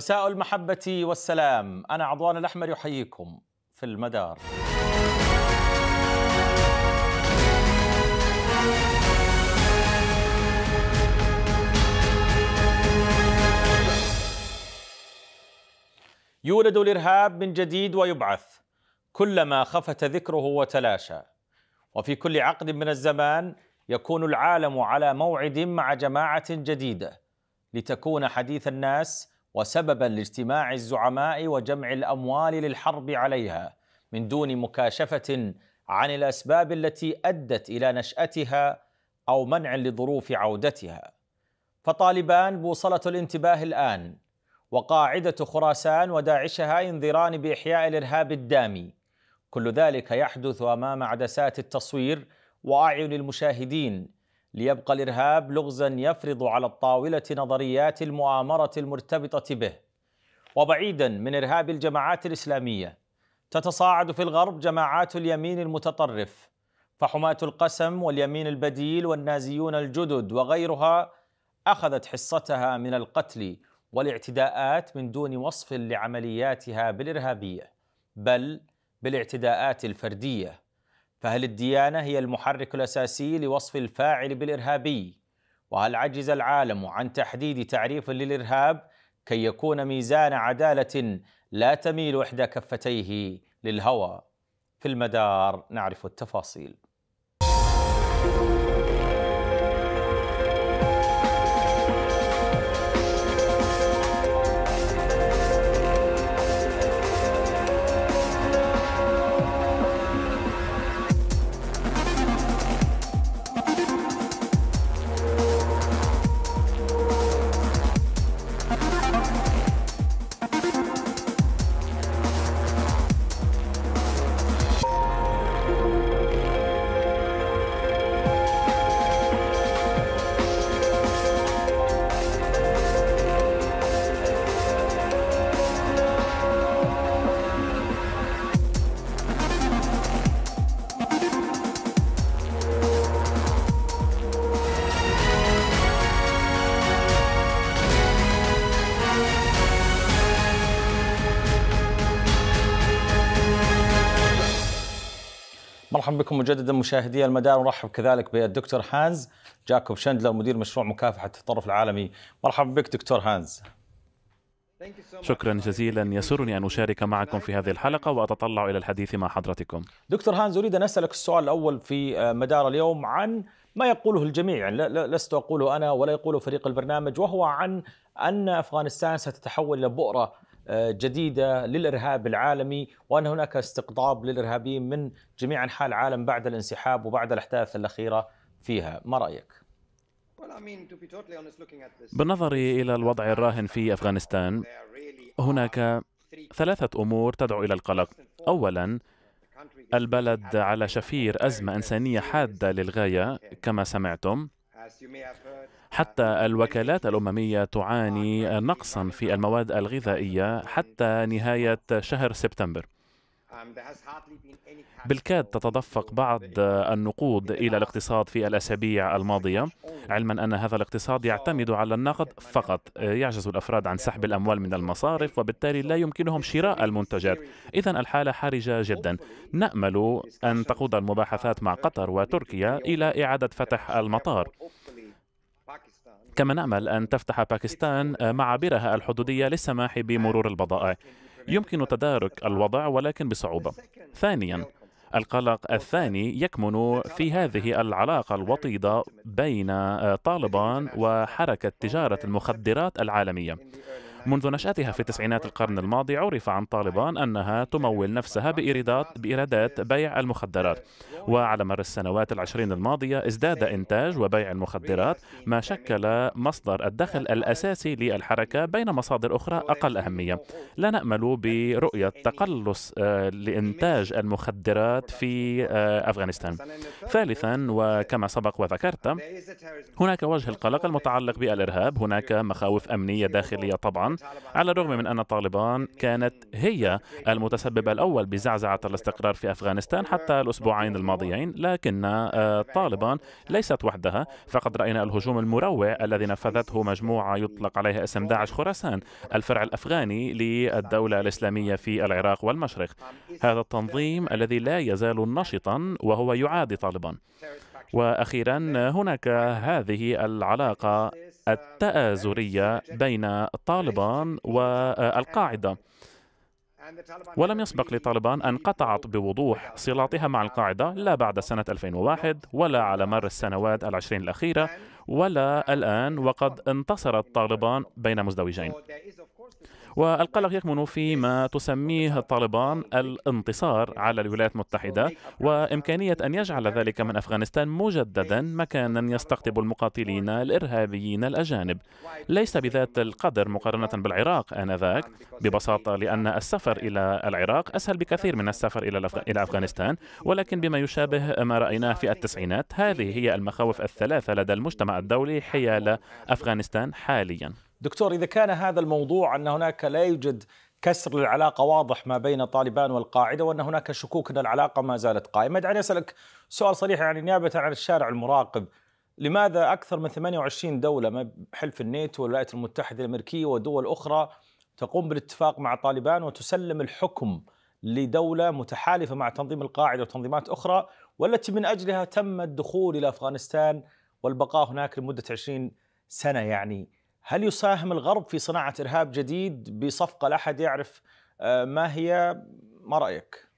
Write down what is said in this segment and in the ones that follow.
مساء المحبة والسلام أنا عضوان الأحمر يحييكم في المدار يولد الإرهاب من جديد ويبعث كلما خفت ذكره وتلاشى وفي كل عقد من الزمان يكون العالم على موعد مع جماعة جديدة لتكون حديث الناس وسببا لاجتماع الزعماء وجمع الاموال للحرب عليها من دون مكاشفه عن الاسباب التي ادت الى نشاتها او منع لظروف عودتها فطالبان بوصله الانتباه الان وقاعده خراسان وداعشها ينذران باحياء الارهاب الدامي كل ذلك يحدث امام عدسات التصوير واعين المشاهدين ليبقى الإرهاب لغزا يفرض على الطاولة نظريات المؤامرة المرتبطة به وبعيدا من إرهاب الجماعات الإسلامية تتصاعد في الغرب جماعات اليمين المتطرف فحماة القسم واليمين البديل والنازيون الجدد وغيرها أخذت حصتها من القتل والاعتداءات من دون وصف لعملياتها بالإرهابية بل بالاعتداءات الفردية فهل الديانة هي المحرك الأساسي لوصف الفاعل بالإرهابي؟ وهل عجز العالم عن تحديد تعريف للإرهاب كي يكون ميزان عدالة لا تميل إحدى كفتيه للهوى؟ في المدار نعرف التفاصيل اذا مشاهدي المدار نرحب كذلك بالدكتور هانز جاكوب شندلر مدير مشروع مكافحه التطرف العالمي مرحبا بك دكتور هانز شكرا جزيلا يسرني ان اشارك معكم في هذه الحلقه واتطلع الى الحديث مع حضرتكم. دكتور هانز اريد ان اسالك السؤال الاول في آه، مدار اليوم عن ما يقوله الجميع يعني لست اقوله انا ولا يقوله فريق البرنامج وهو عن ان افغانستان ستتحول الى بؤره آه، جديدة للإرهاب العالمي وأن هناك استقطاب للإرهابيين من جميع أنحاء العالم بعد الانسحاب وبعد الأحداث الأخيرة فيها ما رأيك؟ بالنظر إلى الوضع الراهن في أفغانستان هناك ثلاثة أمور تدعو إلى القلق أولا البلد على شفير أزمة إنسانية حادة للغاية كما سمعتم حتى الوكالات الأممية تعاني نقصا في المواد الغذائية حتى نهاية شهر سبتمبر بالكاد تتدفق بعض النقود إلى الاقتصاد في الأسابيع الماضية علما أن هذا الاقتصاد يعتمد على النقد فقط يعجز الأفراد عن سحب الأموال من المصارف وبالتالي لا يمكنهم شراء المنتجات إذا الحالة حرجة جدا نأمل أن تقود المباحثات مع قطر وتركيا إلى إعادة فتح المطار كما نأمل أن تفتح باكستان آه، معابرها الحدودية للسماح بمرور البضائع يمكن تدارك الوضع ولكن بصعوبة ثانيا القلق الثاني يكمن في هذه العلاقة الوطيدة بين آه، طالبان وحركة تجارة المخدرات العالمية منذ نشأتها في تسعينات القرن الماضي عرف عن طالبان أنها تمول نفسها بإيرادات بإيرادات بيع المخدرات وعلى مر السنوات العشرين الماضية ازداد إنتاج وبيع المخدرات ما شكل مصدر الدخل الأساسي للحركة بين مصادر أخرى أقل أهمية لا نأمل برؤية تقلص آه، لإنتاج المخدرات في آه، أفغانستان ثالثا وكما سبق وذكرت هناك وجه القلق المتعلق بالإرهاب هناك مخاوف أمنية داخلية طبعا طالبان على الرغم من أن طالبان كانت هي المتسبب الأول بزعزعة الاستقرار في أفغانستان حتى الأسبوعين الماضيين لكن آه، طالبان ليست وحدها فقد رأينا الهجوم المروع الذي نفذته مجموعة يطلق عليها اسم داعش خراسان الفرع الأفغاني للدولة الإسلامية في العراق والمشرق هذا التنظيم الذي لا يزال نشطا وهو يعادي طالبان واخيرا هناك هذه العلاقه التآزرية بين طالبان والقاعدة ولم يسبق لطالبان أن قطعت بوضوح صلاتها مع القاعدة لا بعد سنة 2001 ولا على مر السنوات العشرين الأخيرة ولا الآن وقد انتصرت طالبان بين مزدوجين والقلق يكمن في ما تسميه طالبان الانتصار على الولايات المتحدة وإمكانية أن يجعل ذلك من أفغانستان مجددا مكانا يستقطب المقاتلين الإرهابيين الأجانب ليس بذات القدر مقارنة بالعراق آنذاك ببساطة لأن السفر إلى العراق أسهل بكثير من السفر إلى, إلى أفغانستان ولكن بما يشابه ما رأيناه في التسعينات هذه هي المخاوف الثلاثة لدى المجتمع الدولي حيال أفغانستان حالياً دكتور إذا كان هذا الموضوع أن هناك لا يوجد كسر للعلاقة واضح ما بين طالبان والقاعدة وأن هناك شكوك أن العلاقة ما زالت قائمة دعني أسألك سؤال صريح يعني نيابة عن الشارع المراقب لماذا أكثر من 28 دولة حلف النيتو والولايات المتحدة الأمريكية ودول أخرى تقوم بالاتفاق مع طالبان وتسلم الحكم لدولة متحالفة مع تنظيم القاعدة وتنظيمات أخرى والتي من أجلها تم الدخول إلى أفغانستان والبقاء هناك لمدة 20 سنة يعني هل يساهم الغرب في صناعة إرهاب جديد بصفقة لا أحد يعرف آه، ما هي ما رأيك؟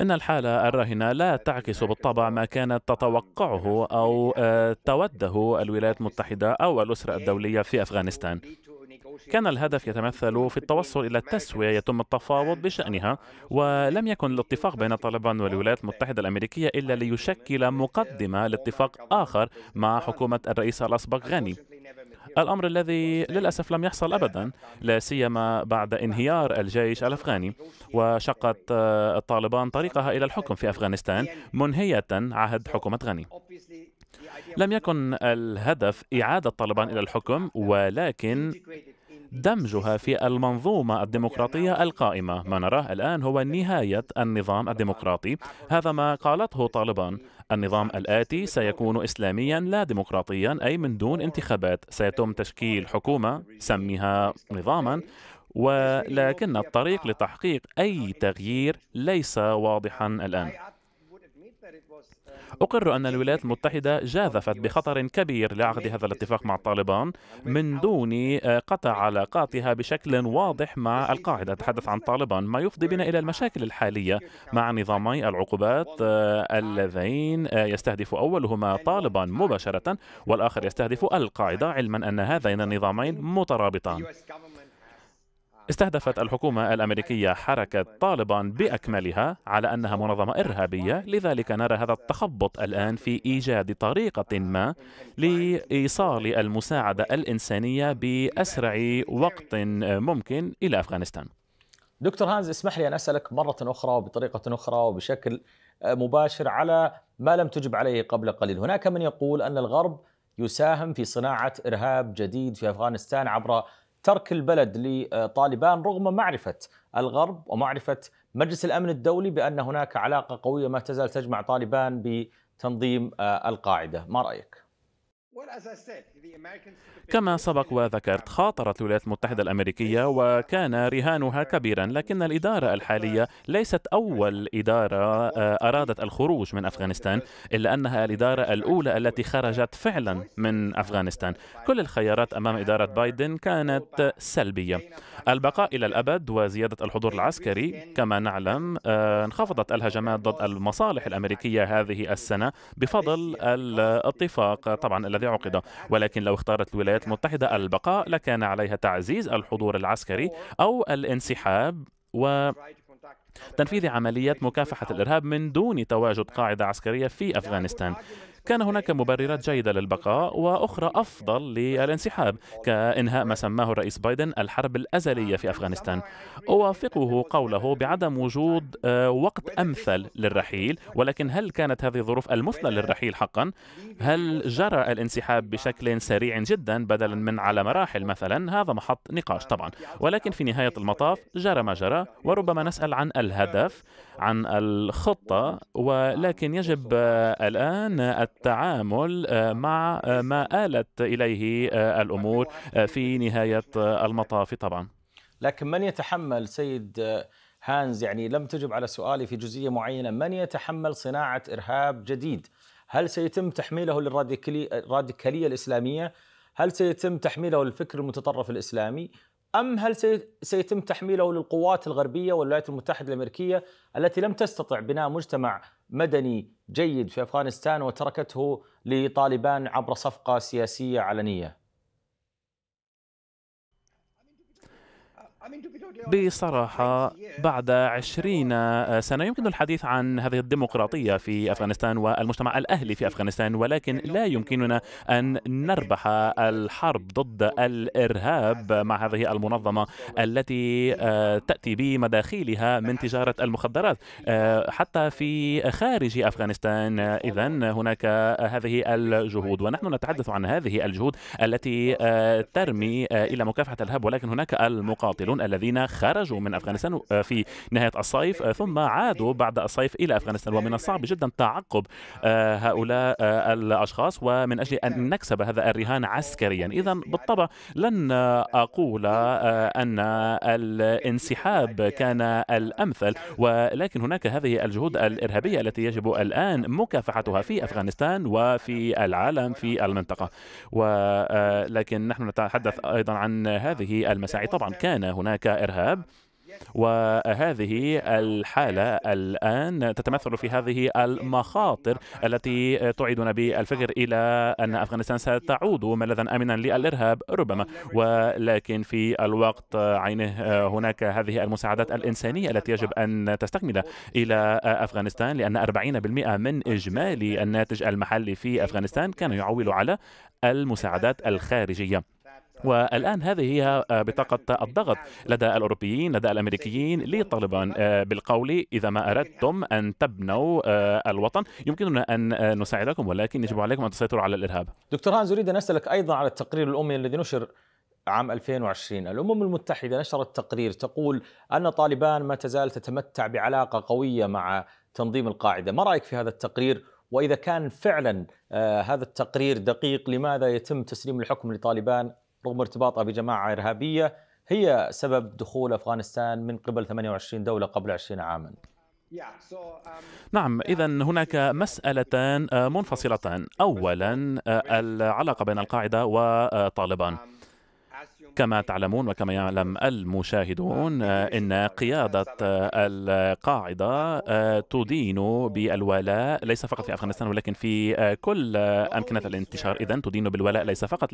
إن الحالة الراهنة لا تعكس بالطبع ما كانت تتوقعه أو آه، توده الولايات المتحدة أو الأسرة الدولية في أفغانستان كان الهدف يتمثل في التوصل إلى التسوية يتم التفاوض بشأنها ولم يكن الاتفاق بين طالبان والولايات المتحدة الأمريكية إلا ليشكل مقدمة لاتفاق آخر مع حكومة الرئيس الأسبق غني الأمر الذي للأسف لم يحصل أبدا لا سيما بعد انهيار الجيش الأفغاني وشقت الطالبان آه، طريقها إلى الحكم في أفغانستان منهية عهد حكومة غني لم يكن الهدف إعادة طالبان إلى الحكم ولكن دمجها في المنظومة الديمقراطية القائمة ما نراه الآن هو نهاية النظام الديمقراطي هذا ما قالته طالبان النظام الآتي سيكون إسلاميا لا ديمقراطيا أي من دون انتخابات سيتم تشكيل حكومة سميها نظاما ولكن الطريق لتحقيق أي تغيير ليس واضحا الآن أقر أن الولايات المتحدة جاذفت بخطر كبير لعقد هذا الاتفاق مع الطالبان من دون آه، قطع علاقاتها بشكل واضح مع القاعدة أتحدث عن طالبان ما يفضي بنا إلى المشاكل الحالية مع نظامي العقوبات آه، اللذين آه، يستهدف أولهما طالبان مباشرة والآخر يستهدف القاعدة علما أن هذين النظامين مترابطان استهدفت الحكومة الأمريكية حركة طالبان بأكملها على أنها منظمة إرهابية لذلك نرى هذا التخبط الآن في إيجاد طريقة ما لإيصال المساعدة الإنسانية بأسرع وقت ممكن إلى أفغانستان دكتور هانز اسمح لي أن أسألك مرة أخرى وبطريقة أخرى وبشكل مباشر على ما لم تجب عليه قبل قليل هناك من يقول أن الغرب يساهم في صناعة إرهاب جديد في أفغانستان عبر ترك البلد لطالبان رغم معرفة الغرب ومعرفة مجلس الأمن الدولي بأن هناك علاقة قوية ما تزال تجمع طالبان بتنظيم آه، القاعدة ما رأيك؟ كما سبق وذكرت خاطرت الولايات المتحدة الأمريكية وكان رهانها كبيرا لكن الإدارة الحالية ليست أول إدارة آه، أرادت الخروج من أفغانستان إلا أنها الإدارة الأولى التي خرجت فعلا من أفغانستان كل الخيارات أمام إدارة بايدن كانت سلبية البقاء إلى الأبد وزيادة الحضور العسكري كما نعلم آه، انخفضت الهجمات ضد المصالح الأمريكية هذه السنة بفضل الاتفاق طبعا الذي عقد ولكن لو اختارت الولايات المتحدة البقاء لكان عليها تعزيز الحضور العسكري أو الانسحاب و تنفيذ عمليات مكافحة الإرهاب من دون تواجد قاعدة عسكرية في أفغانستان كان هناك مبررات جيدة للبقاء وأخرى أفضل للانسحاب كإنهاء ما سماه الرئيس بايدن الحرب الأزلية في أفغانستان أوافقه قوله بعدم وجود آه، وقت أمثل للرحيل ولكن هل كانت هذه الظروف المثلى للرحيل حقا؟ هل جرى الانسحاب بشكل سريع جدا بدلا من على مراحل مثلا؟ هذا محط نقاش طبعا ولكن في نهاية المطاف جرى ما جرى وربما نسأل عن الهدف عن الخطة ولكن يجب آه، الآن التعامل آه، مع آه، ما آلت إليه آه، الأمور في نهاية المطاف طبعا لكن من يتحمل سيد هانز يعني لم تجب على سؤالي في جزئية معينة من يتحمل صناعة إرهاب جديد هل سيتم تحميله للراديكالية الإسلامية هل سيتم تحميله للفكر المتطرف الإسلامي أم هل سيتم تحميله للقوات الغربية والولايات المتحدة الأمريكية التي لم تستطع بناء مجتمع مدني جيد في افغانستان وتركته لطالبان عبر صفقه سياسيه علنيه بصراحة بعد عشرين آه، سنة يمكن الحديث عن هذه الديمقراطية في أفغانستان والمجتمع الأهلي في أفغانستان ولكن لا يمكننا أن نربح الحرب ضد الإرهاب مع هذه المنظمة التي آه، تأتي بمداخيلها من تجارة المخدرات آه، حتى في خارج أفغانستان إذا هناك هذه الجهود ونحن نتحدث عن هذه الجهود التي ترمي إلى مكافحة الإرهاب ولكن هناك المقاتلون الأمريكيون الذين خرجوا من أفغانستان آه، في نهاية الصيف آه، ثم عادوا بعد الصيف إلى أفغانستان ومن الصعب جدا تعقب آه، هؤلاء الأشخاص ومن أجل أن نكسب هذا الرهان عسكريا إذا بالطبع لن أقول أن الانسحاب كان الأمثل ولكن هناك هذه الجهود الإرهابية التي يجب الآن مكافحتها في أفغانستان وفي العالم في المنطقة ولكن نحن نتحدث أيضا عن هذه المساعي طبعا كان هناك هناك إرهاب وهذه الحالة الآن تتمثل في هذه المخاطر التي تعيدنا بالفكر إلى أن أفغانستان ستعود ملاذا آمنا للإرهاب ربما ولكن في الوقت عينه هناك هذه المساعدات الإنسانية التي يجب أن تستكمل إلى أفغانستان لأن 40% من إجمالي الناتج المحلي في أفغانستان كان يعول على المساعدات الخارجية والآن هذه هي آه، بطاقة الضغط لدى الأوروبيين لدى الأمريكيين لطالبان آه، بالقول إذا ما أردتم أن تبنوا آه، الوطن يمكننا أن نساعدكم ولكن يجب عليكم أن تسيطروا على الإرهاب دكتور هانز أريد أن أسألك أيضا على التقرير الأممي الذي نشر عام 2020 الأمم المتحدة نشرت تقرير تقول أن طالبان ما تزال تتمتع بعلاقة قوية مع تنظيم القاعدة ما رأيك في هذا التقرير وإذا كان فعلا هذا التقرير دقيق لماذا يتم تسليم الحكم لطالبان رغم ارتباطها بجماعة إرهابية هي سبب دخول أفغانستان من قبل 28 دولة قبل 20 عاماً نعم اذا هناك مسالتان آه، منفصلتان اولا آه، العلاقه بين القاعده وطالبان كما تعلمون وكما يعلم المشاهدون آه، آه، ان قياده آه، القاعده تدين بالولاء ليس فقط في افغانستان ولكن في كل امكنه الانتشار اذا تدين بالولاء ليس فقط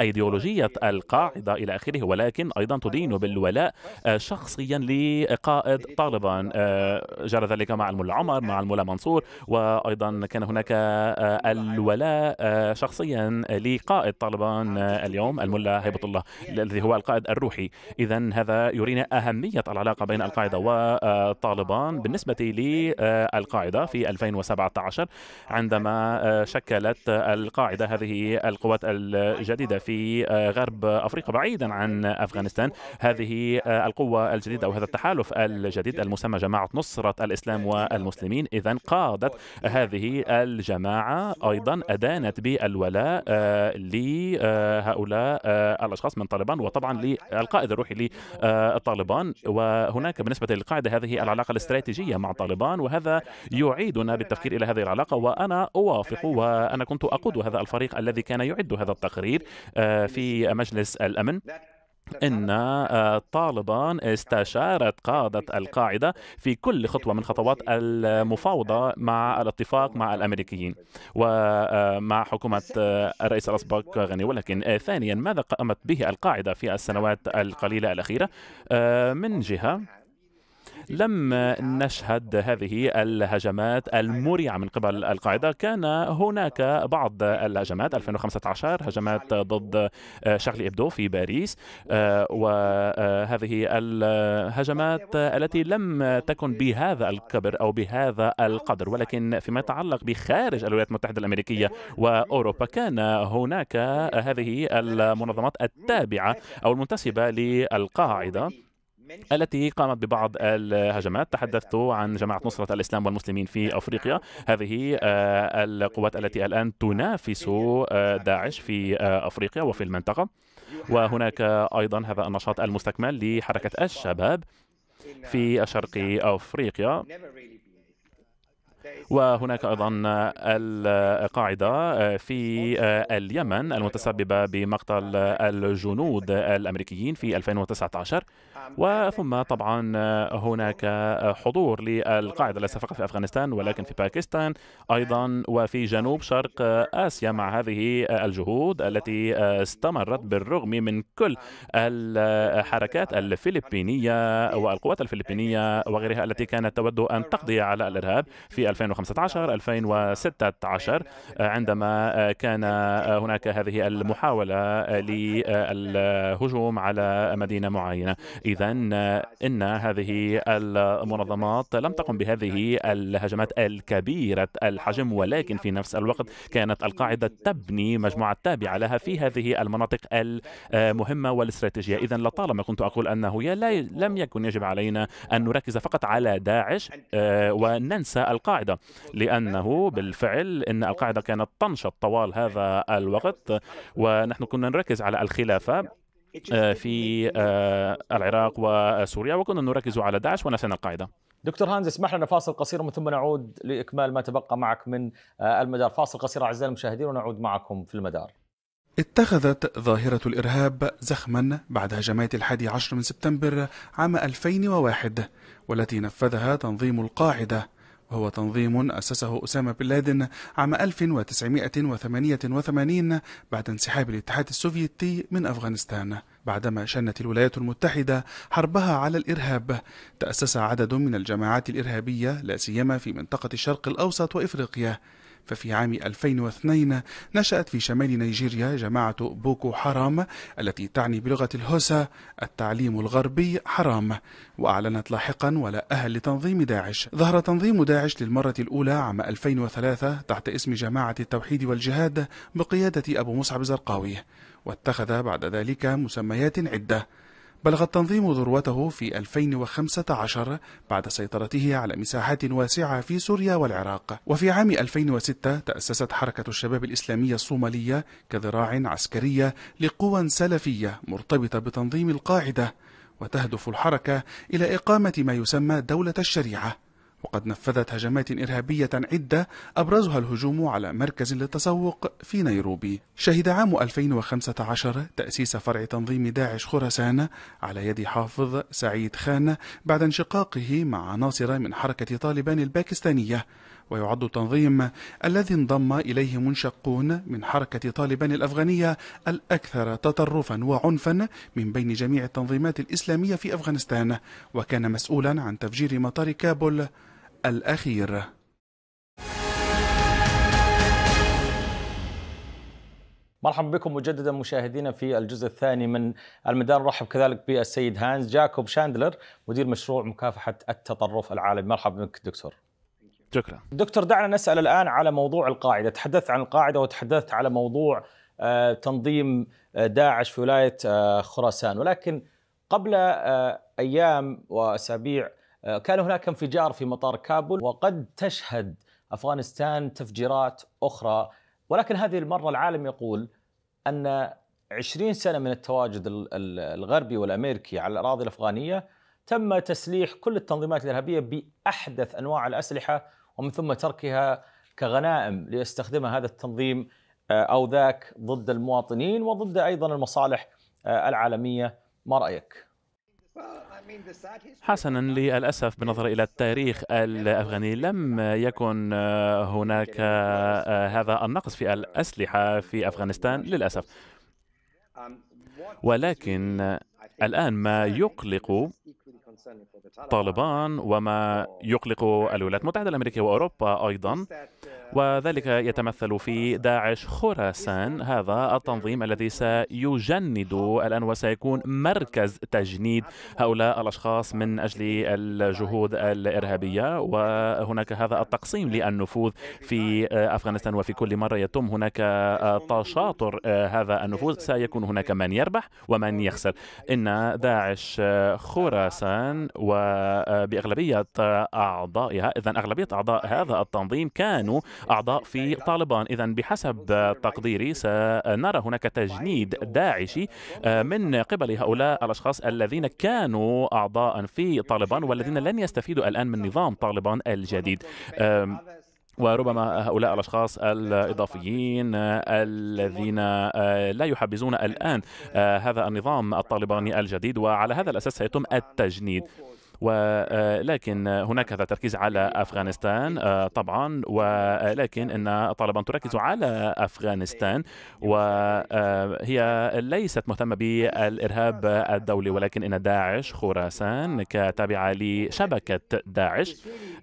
لايديولوجيه القاعده الى اخره ولكن ايضا تدين بالولاء شخصيا لقائد طالبان جرى ذلك مع الملا عمر مع الملا منصور وايضا كان هناك الولاء شخصيا لقائد طالبان اليوم الملا هيبه الله الذي هو القائد الروحي إذا هذا يرينا أهمية العلاقة بين القاعدة وطالبان بالنسبة للقاعدة في 2017 عندما شكلت القاعدة هذه القوات الجديدة في غرب أفريقيا بعيدا عن أفغانستان هذه القوة الجديدة أو هذا التحالف الجديد المسمى جماعة نصرة الإسلام والمسلمين إذا قادت هذه الجماعة أيضا أدانت بالولاء لهؤلاء الأشخاص من طالبان طالبان وطبعا للقائد الروحي للطالبان وهناك بالنسبة للقاعدة هذه العلاقة الاستراتيجية مع طالبان وهذا يعيدنا للتفكير إلى هذه العلاقة وأنا أوافق وأنا كنت أقود هذا الفريق الذي كان يعد هذا التقرير آه، في مجلس الأمن إن آه، طالبان استشارت قادة القاعدة في كل خطوة من خطوات المفاوضة مع الاتفاق مع الأمريكيين ومع آه، حكومة آه، الرئيس الأسبق غني ولكن ثانيا ماذا قامت به القاعدة في السنوات القليلة الأخيرة من جهة لم نشهد هذه الهجمات المريعة من قبل القاعدة كان هناك بعض الهجمات 2015 هجمات ضد شغل إبدو في باريس آه، وهذه الهجمات التي لم تكن بهذا الكبر أو بهذا القدر ولكن فيما يتعلق بخارج الولايات المتحدة الأمريكية وأوروبا كان هناك هذه المنظمات التابعة أو المنتسبة للقاعدة التي قامت ببعض الهجمات تحدثت عن جماعة نصرة الإسلام والمسلمين في أفريقيا هذه آه، القوات التي الآن تنافس آه، داعش في آه، أفريقيا وفي المنطقة وهناك أيضا هذا النشاط المستكمل لحركة الشباب في شرق أفريقيا وهناك أيضا القاعدة في اليمن المتسببة بمقتل الجنود الأمريكيين في 2019 وثم طبعا هناك حضور للقاعدة ليس فقط في أفغانستان ولكن في باكستان أيضا وفي جنوب شرق آسيا مع هذه الجهود التي استمرت بالرغم من كل الحركات الفلبينية والقوات الفلبينية وغيرها التي كانت تود أن تقضي على الإرهاب في 2015 2016 عندما كان هناك هذه المحاولة للهجوم على مدينة معينة إذا إن هذه المنظمات لم تقم بهذه الهجمات الكبيرة الحجم ولكن في نفس الوقت كانت القاعدة تبني مجموعة تابعة لها في هذه المناطق المهمة والاستراتيجية إذا لطالما كنت أقول أنه لم يكن يجب علينا أن نركز فقط على داعش آه، وننسى القاعدة القاعدة لأنه بالفعل إن القاعدة كانت تنشط طوال هذا الوقت ونحن كنا نركز على الخلافة آه، في آه، العراق وسوريا وكنا نركز على داعش ونسينا القاعده. دكتور هانز اسمح لنا فاصل قصير ومن ثم نعود لاكمال ما تبقى معك من آه، المدار، فاصل قصير اعزائي المشاهدين ونعود معكم في المدار. اتخذت ظاهرة الإرهاب زخما بعد هجمات الحادي عشر من سبتمبر عام 2001 والتي نفذها تنظيم القاعدة وهو تنظيم أسسه أسامة بن لادن عام 1988 بعد انسحاب الاتحاد السوفيتي من أفغانستان بعدما شنت الولايات المتحدة حربها على الإرهاب تأسس عدد من الجماعات الإرهابية لا سيما في منطقة الشرق الأوسط وإفريقيا ففي عام 2002 نشأت في شمال نيجيريا جماعة بوكو حرام التي تعني بلغة الهوسا التعليم الغربي حرام وأعلنت لاحقا أهل لتنظيم داعش ظهر تنظيم داعش للمرة الأولى عام 2003 تحت اسم جماعة التوحيد والجهاد بقيادة أبو مصعب زرقاوي واتخذ بعد ذلك مسميات عدة بلغ التنظيم ذروته في 2015 بعد سيطرته على مساحات واسعة في سوريا والعراق وفي عام 2006 تأسست حركة الشباب الإسلامية الصومالية كذراع عسكرية لقوى سلفية مرتبطة بتنظيم القاعدة وتهدف الحركة إلى إقامة ما يسمى دولة الشريعة وقد نفذت هجمات إرهابية عدة أبرزها الهجوم على مركز للتسوق في نيروبي شهد عام 2015 تأسيس فرع تنظيم داعش خراسان على يد حافظ سعيد خان بعد انشقاقه مع عناصر من حركة طالبان الباكستانية ويعد التنظيم الذي انضم إليه منشقون من حركة طالبان الأفغانية الأكثر تطرفا وعنفا من بين جميع التنظيمات الإسلامية في أفغانستان وكان مسؤولا عن تفجير مطار كابول الأخير مرحبا بكم مجددا مشاهدينا في الجزء الثاني من الميدان رحب كذلك بالسيد هانز جاكوب شاندلر مدير مشروع مكافحة التطرف العالمي مرحبا بك دكتور شكرا دكتور دعنا نسأل الآن على موضوع القاعدة تحدثت عن القاعدة وتحدثت على موضوع آه، تنظيم آه، داعش في ولاية آه، خراسان ولكن قبل أيام وأسابيع آه، كان هناك انفجار في مطار كابول وقد تشهد افغانستان تفجيرات اخرى ولكن هذه المره العالم يقول ان 20 سنه من التواجد الغربي والامريكي على الاراضي الافغانيه تم تسليح كل التنظيمات الارهابيه باحدث انواع الاسلحه ومن ثم تركها كغنائم ليستخدمها هذا التنظيم آه، او ذاك ضد المواطنين وضد ايضا المصالح آه، العالميه ما رايك؟ حسنا للأسف بالنظر إلى التاريخ الأفغاني لم يكن آه، هناك آه، هذا النقص في الأسلحة في أفغانستان للأسف ولكن آه، الآن ما يقلق طالبان وما يقلق الولايات المتحدة الأمريكية وأوروبا أيضا وذلك يتمثل في داعش خراسان هذا التنظيم الذي سيجند الآن وسيكون مركز تجنيد هؤلاء الأشخاص من أجل الجهود الإرهابية وهناك هذا التقسيم للنفوذ في أفغانستان وفي كل مرة يتم هناك تشاطر هذا النفوذ سيكون هناك من يربح ومن يخسر إن داعش خراسان و بأغلبية أعضائها إذا أغلبية أعضاء هذا التنظيم كانوا أعضاء في طالبان إذا بحسب تقديري سنرى هناك تجنيد داعشي آه، من قبل هؤلاء الأشخاص الذين كانوا أعضاء في طالبان والذين لن يستفيدوا الآن من نظام طالبان الجديد وربما هؤلاء الأشخاص الإضافيين آه، الذين آه، لا يحبزون الآن هذا النظام الطالباني الجديد وعلى هذا الأساس سيتم التجنيد ولكن آه، هناك هذا تركيز على أفغانستان آه، طبعا ولكن آه، أن طالبان تركز على أفغانستان وهي ليست مهتمة بالإرهاب الدولي ولكن أن داعش خراسان كتابعة لشبكة داعش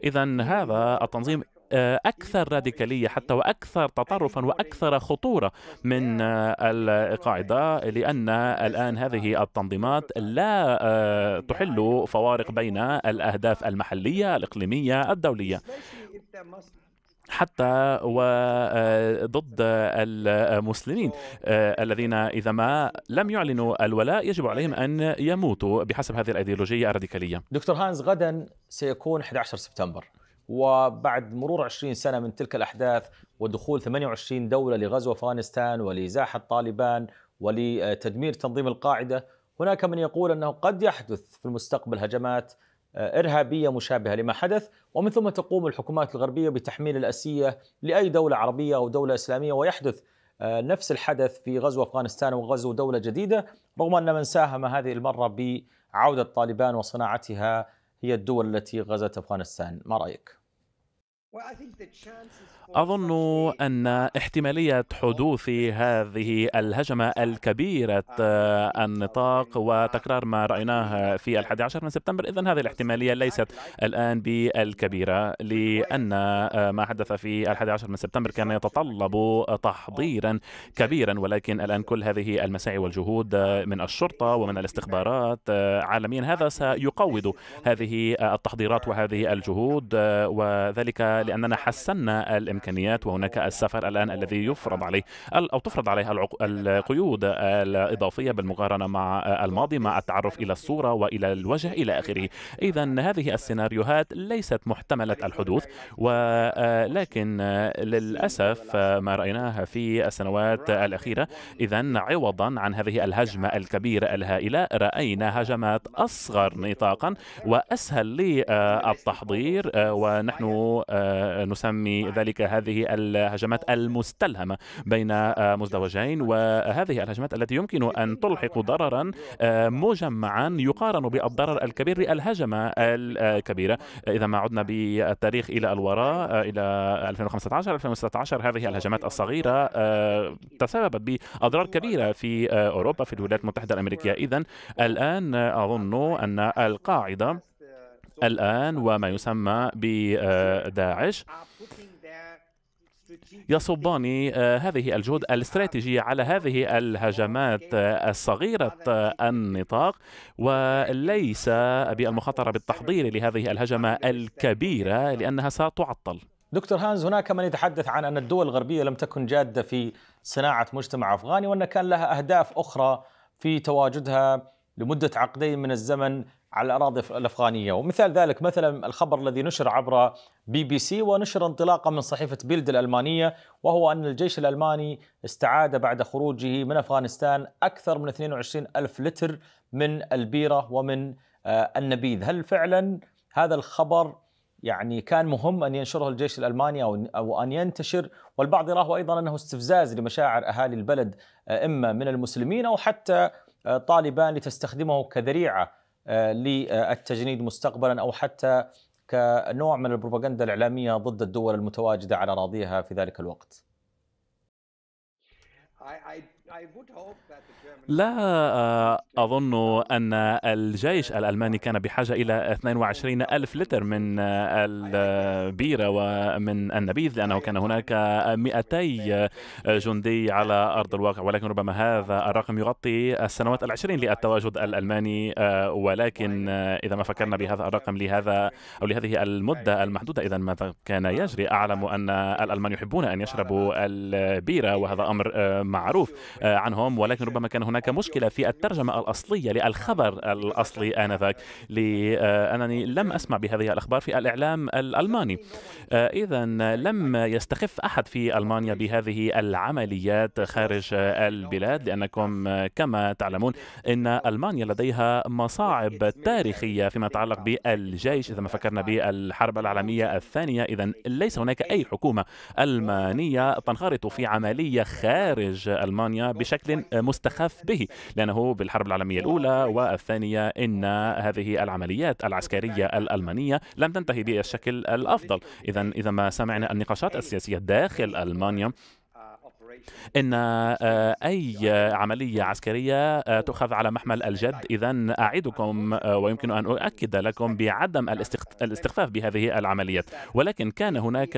إذا هذا التنظيم آه، أكثر راديكالية حتى وأكثر تطرفا وأكثر خطورة من آه، القاعدة لأن الآن هذه التنظيمات لا آه، تحل فوارق بين الأهداف المحلية الإقليمية الدولية حتى وضد المسلمين الذين إذا ما لم يعلنوا الولاء يجب عليهم أن يموتوا بحسب هذه الأيديولوجية الراديكالية دكتور هانز غدا سيكون 11 سبتمبر وبعد مرور 20 سنة من تلك الأحداث ودخول 28 دولة لغزو أفغانستان ولإزاحة طالبان ولتدمير تنظيم القاعدة هناك من يقول أنه قد يحدث في المستقبل هجمات آه، إرهابية مشابهة لما حدث ومن ثم تقوم الحكومات الغربية بتحميل الأسية لأي دولة عربية أو دولة إسلامية ويحدث آه، نفس الحدث في غزو أفغانستان وغزو دولة جديدة رغم أن من ساهم هذه المرة بعودة طالبان وصناعتها هي الدول التي غزت أفغانستان ما رأيك؟ أظن أن احتمالية حدوث هذه الهجمة الكبيرة النطاق وتكرار ما رأيناه في الحادي عشر من سبتمبر إذا هذه الاحتمالية ليست الآن بالكبيرة لأن آه، ما حدث في الحادي عشر من سبتمبر كان يتطلب تحضيرا كبيرا ولكن الآن كل هذه المساعي والجهود من الشرطة ومن الاستخبارات آه، عالميا هذا سيقوض هذه التحضيرات وهذه الجهود آه، وذلك لأننا حسنا الإمكانيات وهناك السفر الآن الذي يفرض عليه أو تفرض عليه القيود الإضافية بالمقارنة مع الماضي مع التعرف إلى الصورة وإلى الوجه إلى آخره إذا هذه السيناريوهات ليست محتملة الحدوث ولكن للأسف ما رأيناها في السنوات الأخيرة إذا عوضا عن هذه الهجمة الكبيرة الهائلة رأينا هجمات أصغر نطاقا وأسهل للتحضير ونحن نسمي ذلك هذه الهجمات المستلهمة بين مزدوجين وهذه الهجمات التي يمكن أن تلحق ضررا آه، مجمعا يقارن بالضرر الكبير للهجمة الكبيرة إذا ما عدنا بالتاريخ إلى الوراء آه، إلى 2015 2016 هذه الهجمات الصغيرة آه، تسببت بأضرار كبيرة في أوروبا في الولايات المتحدة الأمريكية إذا الآن أظن أن القاعدة الآن وما يسمى بداعش يصبان آه، هذه الجهود الاستراتيجية على هذه الهجمات آه، الصغيرة آه، النطاق وليس بالمخاطرة بالتحضير لهذه الهجمة الكبيرة لأنها ستعطل دكتور هانز هناك من يتحدث عن أن الدول الغربية لم تكن جادة في صناعة مجتمع أفغاني وأن كان لها أهداف أخرى في تواجدها لمدة عقدين من الزمن على الأراضي الأفغانية ومثال ذلك مثلا الخبر الذي نشر عبر بي بي سي ونشر انطلاقا من صحيفة بيلد الألمانية وهو أن الجيش الألماني استعاد بعد خروجه من أفغانستان أكثر من 22 ألف لتر من البيرة ومن آه، النبيذ هل فعلا هذا الخبر يعني كان مهم ان ينشره الجيش الالماني او او ان ينتشر والبعض يراه ايضا انه استفزاز لمشاعر اهالي البلد آه، اما من المسلمين او حتى آه، طالبان لتستخدمه كذريعه للتجنيد مستقبلا او حتى كنوع من البروباغندا الاعلاميه ضد الدول المتواجده على اراضيها في ذلك الوقت. لا آه، أظن أن الجيش الألماني كان بحاجة إلى 22 ألف لتر من آه، البيرة ومن النبيذ لأنه كان هناك 200 جندي على أرض الواقع ولكن ربما هذا الرقم يغطي السنوات العشرين للتواجد الألماني آه، ولكن إذا ما فكرنا بهذا الرقم لهذا أو لهذه المدة المحدودة إذا ماذا كان يجري أعلم أن الألمان يحبون أن يشربوا البيرة وهذا أمر معروف عنهم ولكن ربما كان هناك هناك مشكلة في الترجمة الأصلية للخبر الأصلي آنذاك لأنني آه، لم أسمع بهذه الأخبار في الإعلام الألماني آه، إذا لم يستخف أحد في ألمانيا بهذه العمليات خارج البلاد لأنكم كما تعلمون أن ألمانيا لديها مصاعب تاريخية فيما يتعلق بالجيش إذا ما فكرنا بالحرب العالمية الثانية إذا ليس هناك أي حكومة ألمانية تنخرط في عملية خارج ألمانيا بشكل مستخف به لأنه بالحرب العالمية الأولى والثانية إن هذه العمليات العسكرية الألمانية لم تنتهي بالشكل الأفضل إذا إذا ما سمعنا النقاشات السياسية داخل ألمانيا إن آه، أي عملية عسكرية آه، تؤخذ على محمل الجد إذا أعدكم آه، ويمكن أن أؤكد لكم بعدم الاستخفاف بهذه العمليات ولكن كان هناك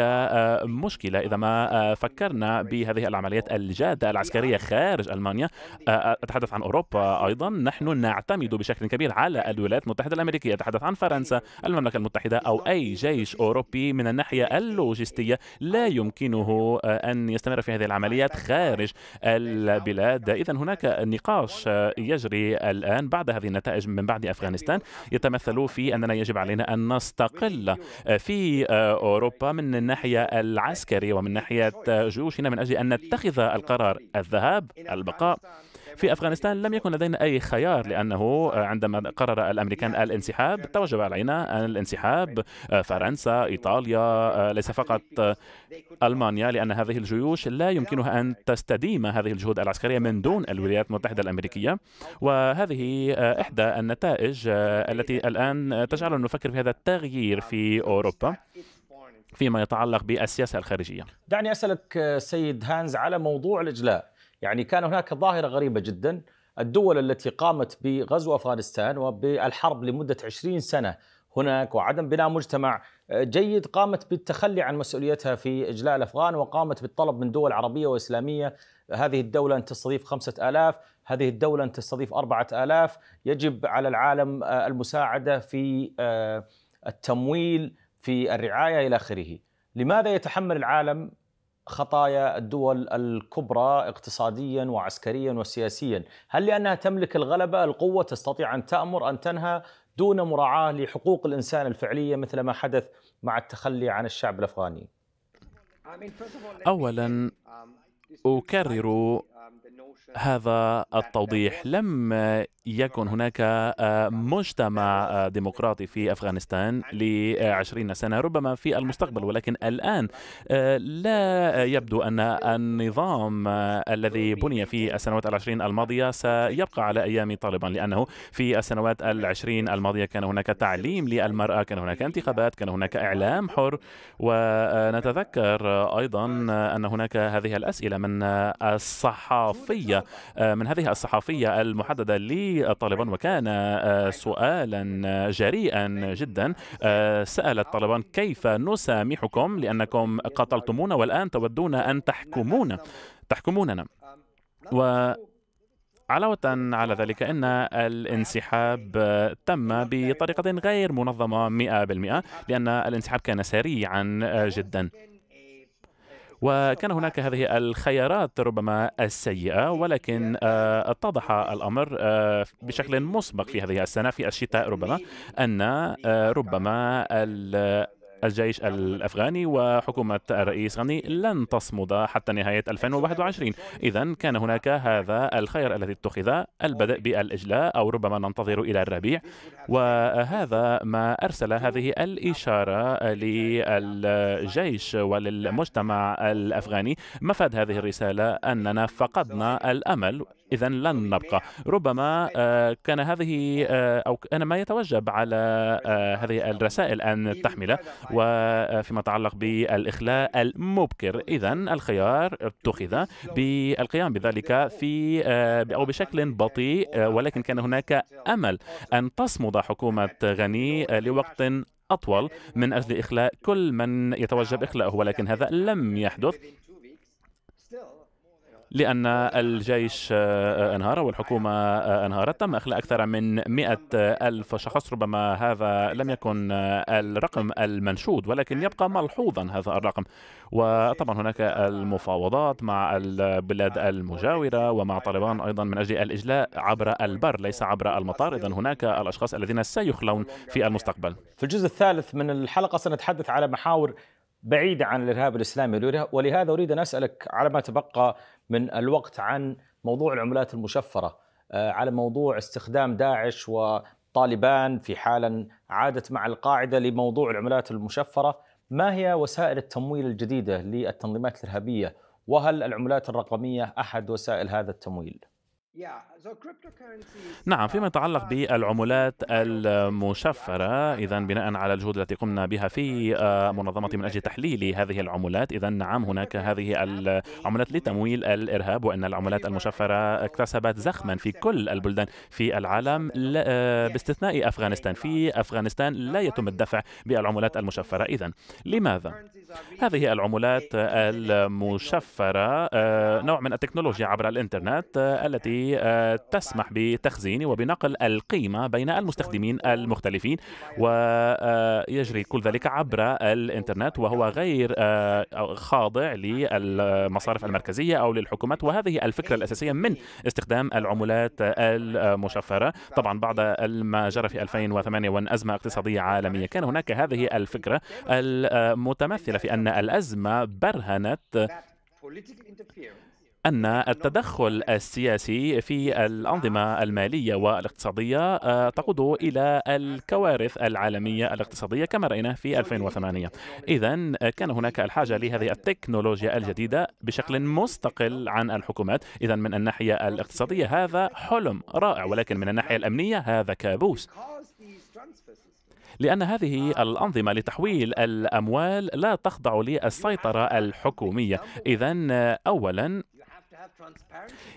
مشكلة إذا ما فكرنا بهذه العمليات الجادة العسكرية خارج ألمانيا أتحدث عن أوروبا أيضا نحن نعتمد بشكل كبير على الولايات المتحدة الأمريكية أتحدث عن فرنسا المملكة المتحدة أو أي جيش أوروبي من الناحية اللوجستية لا يمكنه أن يستمر في هذه العملية العمليات خارج البلاد إذا هناك نقاش يجري الآن بعد هذه النتائج من بعد أفغانستان يتمثل في أننا يجب علينا أن نستقل في أوروبا من الناحية العسكرية ومن ناحية جيوشنا من أجل أن نتخذ القرار الذهاب البقاء في أفغانستان لم يكن لدينا أي خيار لأنه عندما قرر الأمريكان الانسحاب توجب علينا الانسحاب آه، فرنسا إيطاليا آه، ليس فقط ألمانيا لأن هذه الجيوش لا يمكنها أن تستديم هذه الجهود العسكرية من دون الولايات المتحدة الأمريكية وهذه آه، إحدى النتائج التي الآن تجعلنا نفكر في هذا التغيير في أوروبا فيما يتعلق بالسياسة الخارجية دعني أسألك سيد هانز على موضوع الإجلاء يعني كان هناك ظاهرة غريبة جدا الدول التي قامت بغزو أفغانستان وبالحرب لمدة 20 سنة هناك وعدم بناء مجتمع آه، جيد قامت بالتخلي عن مسؤوليتها في إجلاء الأفغان وقامت بالطلب من دول عربية وإسلامية هذه الدولة أن تستضيف خمسة آلاف هذه الدولة أن تستضيف أربعة آلاف يجب على العالم آه، المساعدة في آه، التمويل في الرعاية إلى آخره لماذا يتحمل العالم خطايا الدول الكبرى اقتصاديا وعسكريا وسياسيا هل لأنها تملك الغلبة القوة تستطيع أن تأمر أن تنهى دون مراعاة لحقوق الإنسان الفعلية مثل ما حدث مع التخلي عن الشعب الأفغاني أولا أكرر هذا التوضيح لم يكن هناك آه، مجتمع آه، ديمقراطي في أفغانستان لعشرين سنة ربما في المستقبل ولكن الآن آه، لا يبدو أن النظام الذي بني في السنوات العشرين الماضية سيبقى على أيام طالبان لأنه في السنوات العشرين الماضية كان هناك تعليم للمرأة كان هناك انتخابات كان هناك إعلام حر ونتذكر أيضا أن هناك هذه الأسئلة من الصحة الصحافية آه، من هذه الصحافية المحددة لطالبان وكان آه، سؤالا آه، جريئا جدا سألت طالبان كيف نسامحكم لأنكم قتلتمونا والآن تودون أن تحكمونا تحكموننا و علاوة على ذلك أن الانسحاب تم بطريقة غير منظمة 100% لأن الانسحاب كان سريعا جدا وكان هناك هذه الخيارات ربما السيئة ولكن آه، اتضح الأمر آه، بشكل مسبق في هذه السنة في الشتاء ربما أن آه، ربما الجيش الأفغاني وحكومة الرئيس غني لن تصمد حتى نهاية 2021 إذا كان هناك هذا الخيار الذي اتخذ البدء بالإجلاء أو ربما ننتظر إلى الربيع وهذا ما أرسل هذه الإشارة للجيش وللمجتمع الأفغاني مفاد هذه الرسالة أننا فقدنا الأمل إذا لن نبقى ربما آه، كان هذه آه، أو كان ما يتوجب على آه، هذه الرسائل أن تحمله وفيما يتعلق بالإخلاء المبكر إذا الخيار اتخذ بالقيام بذلك في أو بشكل بطيء ولكن كان هناك أمل أن تصمد حكومة غني لوقت أطول من أجل إخلاء كل من يتوجب إخلاءه ولكن هذا لم يحدث لأن الجيش آه، آه، انهار والحكومة آه، انهارت تم إخلاء أكثر من مئة ألف شخص ربما هذا لم يكن الرقم المنشود ولكن يبقى ملحوظا هذا الرقم وطبعا هناك المفاوضات مع البلاد المجاورة ومع طالبان أيضا من أجل الإجلاء عبر البر ليس عبر المطار إذا هناك الأشخاص الذين سيخلون في المستقبل في الجزء الثالث من الحلقة سنتحدث على محاور بعيدة عن الإرهاب الإسلامي ولهذا أريد أن أسألك على ما تبقى من الوقت عن موضوع العملات المشفرة آه، على موضوع استخدام داعش وطالبان في حال عادت مع القاعدة لموضوع العملات المشفرة ما هي وسائل التمويل الجديدة للتنظيمات الإرهابية وهل العملات الرقمية أحد وسائل هذا التمويل؟ نعم فيما uh, يتعلق بالعملات المشفرة إذا بناء على الجهود التي قمنا بها في آه، منظمة من أجل تحليل هذه العملات إذا نعم هناك هذه العملات لتمويل الإرهاب وأن العملات المشفرة اكتسبت زخما في كل البلدان في العالم آه، باستثناء أفغانستان في أفغانستان لا يتم الدفع بالعملات المشفرة إذا لماذا؟ هذه العملات المشفرة آه، نوع من التكنولوجيا عبر الإنترنت التي تسمح بتخزين وبنقل القيمة بين المستخدمين المختلفين ويجري آه، كل ذلك عبر الإنترنت وهو غير آه، خاضع للمصارف المركزية أو للحكومات وهذه الفكرة الأساسية من استخدام العملات المشفرة طبعا بعد ما جرى في 2008 والأزمة اقتصادية عالمية كان هناك هذه الفكرة المتمثلة في أن الأزمة برهنت أن التدخل السياسي في الأنظمة المالية والاقتصادية آه، تقود إلى الكوارث العالمية الاقتصادية كما رأينا في 2008 إذا كان هناك الحاجة لهذه التكنولوجيا الجديدة بشكل مستقل عن الحكومات إذا من الناحية الاقتصادية هذا حلم رائع ولكن من الناحية الأمنية هذا كابوس لأن هذه الأنظمة لتحويل الأموال لا تخضع للسيطرة الحكومية إذا أولا